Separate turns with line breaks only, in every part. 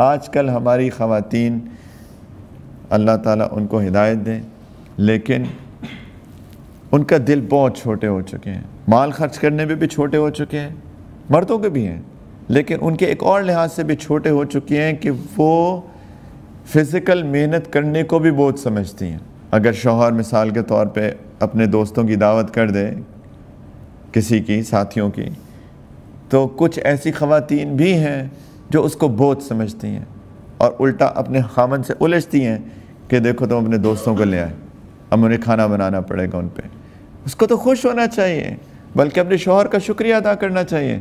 आजकल हमारी ख़वातीन अल्लाह ताला उनको हिदायत दें लेकिन उनका दिल बहुत छोटे हो चुके हैं माल खर्च करने में भी छोटे हो चुके हैं मर्दों के भी हैं लेकिन उनके एक और लिहाज से भी छोटे हो चुके हैं कि वो फ़िज़िकल मेहनत करने को भी बहुत समझती हैं अगर शोहर मिसाल के तौर पे अपने दोस्तों की दावत कर दे किसी की साथियों की तो कुछ ऐसी ख़वातीन भी हैं जो उसको बोझ समझती हैं और उल्टा अपने खामन से उलझती हैं कि देखो तुम अपने दोस्तों को ले आए अब उन्हें खाना बनाना पड़ेगा उन पर उसको तो खुश होना चाहिए बल्कि अपने शोहर का शुक्रिया अदा करना चाहिए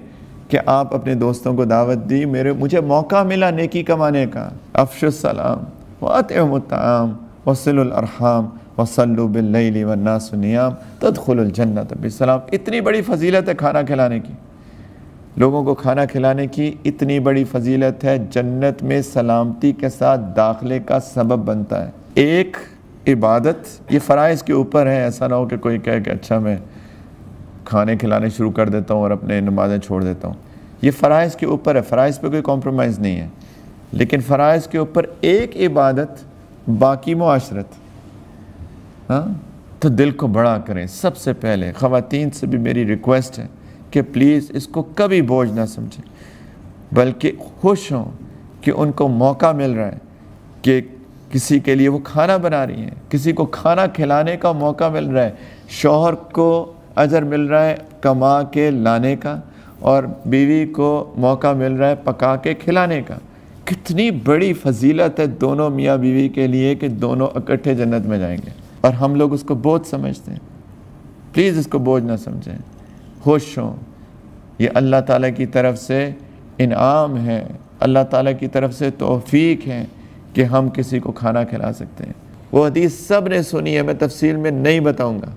कि आप अपने दोस्तों को दावत दी मेरे मुझे मौका मिला नेकी कमाने का अफशुसलाम वातम वसलरहम वसल्लुबिल्लनासनियाम तदखलजन्नत सलाम इतनी बड़ी फजीलत है खाना खिलाने की लोगों को खाना खिलाने की इतनी बड़ी फजीलत है जन्नत में सलामती के साथ दाखिले का सबब बनता है एक इबादत ये फ़राइज़ के ऊपर है ऐसा ना हो कि कोई कहे कि अच्छा मैं खाने खिलाने शुरू कर देता हूँ और अपने नमाज़ें छोड़ देता हूँ ये फ़राइज़ के ऊपर है फ़राइज़ पे कोई कॉम्प्रोमाइज़ नहीं है लेकिन फ़राइज़ के ऊपर एक इबादत बाकी माशरत हाँ तो दिल को बड़ा करें सबसे पहले ख़वातीन से भी मेरी रिक्वेस्ट है कि प्लीज़ इसको कभी बोझ ना समझें बल्कि खुश हों कि उनको मौका मिल रहा है कि किसी के लिए वो खाना बना रही हैं किसी को खाना खिलाने का मौका मिल रहा है शोहर को अजर मिल रहा है कमा के लाने का और बीवी को मौका मिल रहा है पका के खिलाने का कितनी बड़ी फजीलत है दोनों मियाँ बीवी के लिए कि दोनों इकट्ठे जन्नत में जाएंगे और हम लोग उसको बोझ समझते हैं प्लीज़ इसको बोझ ना समझें खुश हों ये अल्लाह ताला की तरफ से इनाम है अल्लाह ताला की तरफ से तोफ़ी है कि हम किसी को खाना खिला सकते हैं वो हदीस सब ने सुनी है मैं तफसील में नहीं बताऊँगा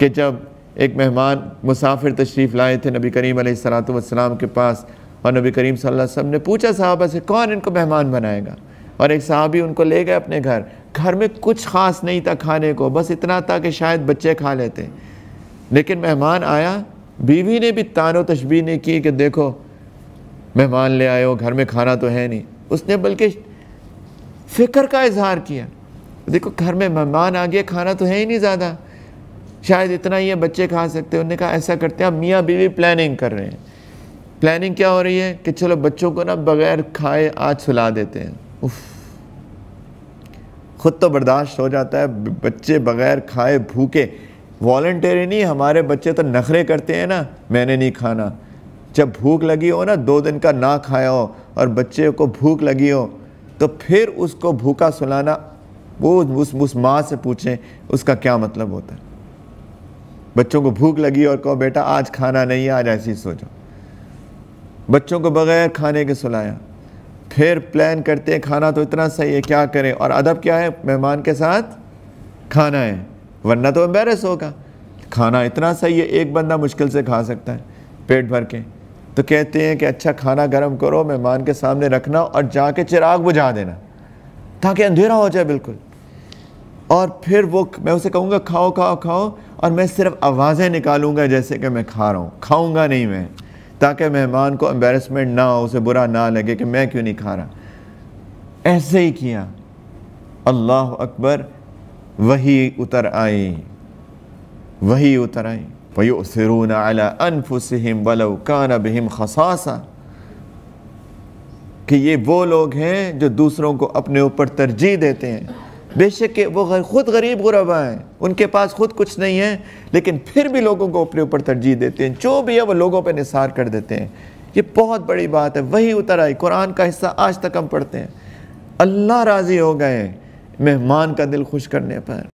कि जब एक मेहमान मुसाफिर तशरीफ़ लाए थे नबी करीम सलाम के पास और नबी करीम वसल्लम ने पूछा साहबा से कौन इनको मेहमान बनाएगा और एक साहबी उनको ले गए अपने घर घर में कुछ ख़ास नहीं था खाने को बस इतना था कि शायद बच्चे खा लेते लेकिन मेहमान आया बीवी ने भी तानो तशबी नहीं की कि देखो मेहमान ले आए हो घर में खाना तो है नहीं उसने बल्कि फ़िक्र का इजहार किया देखो घर में मेहमान आ गया खाना तो है ही नहीं ज़्यादा शायद इतना ही है बच्चे खा सकते हैं उन्होंने कहा ऐसा करते हैं अब मियाँ बीवी प्लानिंग कर रहे हैं प्लानिंग क्या हो रही है कि चलो बच्चों को ना बग़ैर खाए आज सुला देते हैं उफ ख़ुद तो बर्दाश्त हो जाता है बच्चे बग़ैर खाए भूखे वॉल्टरी नहीं हमारे बच्चे तो नखरे करते हैं ना मैंने नहीं खाना जब भूख लगी हो ना दो दिन का ना खाया हो और बच्चे को भूख लगी हो तो फिर उसको भूखा सुलाना वो उस उस माँ से पूछें उसका क्या मतलब होता है बच्चों को भूख लगी और कहो बेटा आज खाना नहीं है आज ऐसे ही सो जाओ बच्चों को बगैर खाने के सुलाया फिर प्लान करते हैं खाना तो इतना सही है क्या करें और अदब क्या है मेहमान के साथ खाना है वरना तो एम्बेरस होगा खाना इतना सही है एक बंदा मुश्किल से खा सकता है पेट भर के तो कहते हैं कि अच्छा खाना गर्म करो मेहमान के सामने रखना और जाके चिराग बुझा देना ताकि अंधेरा हो जाए बिल्कुल और फिर वो मैं उसे कहूँगा खाओ खाओ खाओ और मैं सिर्फ आवाज़ें निकालूंगा जैसे कि मैं खा रहा हूँ खाऊंगा नहीं मैं ताकि मेहमान को एम्बेरसमेंट ना हो उसे बुरा ना लगे कि मैं क्यों नहीं खा रहा ऐसे ही किया अल्लाह अकबर वही उतर आई वही उतर आई वयो सिरून अला अनफुसम वलो कान बहम खसासा कि ये वो लोग हैं जो दूसरों को अपने ऊपर तरजीह देते हैं बेशक वो ख़ुद गरीब गुरबा हैं उनके पास ख़ुद कुछ नहीं है लेकिन फिर भी लोगों को अपने ऊपर तरजीह देते हैं जो भी है वो लोगों पर निसार कर देते हैं ये बहुत बड़ी बात है वही उतर आई कुरान का हिस्सा आज तक हम पढ़ते हैं अल्लाह राज़ी हो गए मेहमान का दिल खुश करने पर